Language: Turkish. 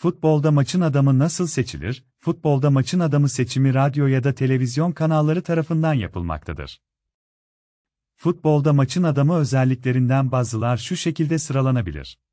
Futbolda maçın adamı nasıl seçilir? Futbolda maçın adamı seçimi radyo ya da televizyon kanalları tarafından yapılmaktadır. Futbolda maçın adamı özelliklerinden bazılar şu şekilde sıralanabilir.